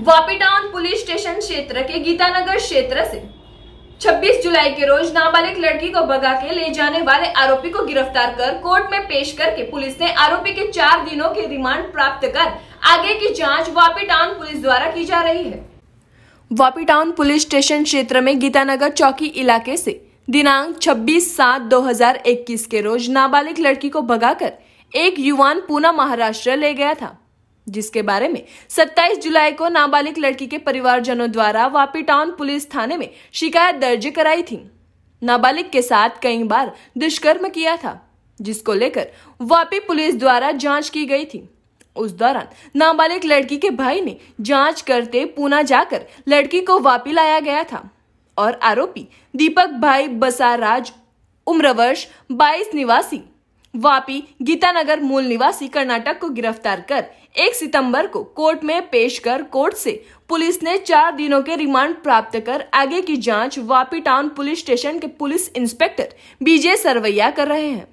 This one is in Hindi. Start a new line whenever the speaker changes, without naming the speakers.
वापी टाउन पुलिस स्टेशन क्षेत्र के गीतानगर क्षेत्र से 26 जुलाई के रोज नाबालिग लड़की को भगा के ले जाने वाले आरोपी को गिरफ्तार कर कोर्ट में पेश करके पुलिस ने आरोपी के चार दिनों के रिमांड प्राप्त कर आगे की जांच वापी टाउन पुलिस द्वारा की जा रही है वापी टाउन पुलिस स्टेशन क्षेत्र में गीतानगर चौकी इलाके से दिनांक 26 सात 2021 के रोज नाबालिग लड़की को भगाकर एक युवान पूना महाराष्ट्र ले गया था जिसके बारे में 27 जुलाई को नाबालिग लड़की के परिवारजनों द्वारा वापी टाउन पुलिस थाने में शिकायत दर्ज कराई थी नाबालिग के साथ कई बार दुष्कर्म किया था जिसको लेकर वापी पुलिस द्वारा जांच की गई थी उस दौरान नाबालिग लड़की के भाई ने जांच करते पूना जाकर लड़की को वापी लाया गया था और आरोपी दीपक भाई बसाराज उम्र वर्ष बाईस निवासी वापी गीतानगर मूल निवासी कर्नाटक को गिरफ्तार कर 1 सितंबर को कोर्ट में पेश कर कोर्ट से पुलिस ने चार दिनों के रिमांड प्राप्त कर आगे की जांच वापी टाउन पुलिस स्टेशन के पुलिस इंस्पेक्टर बीजे सरवैया कर रहे हैं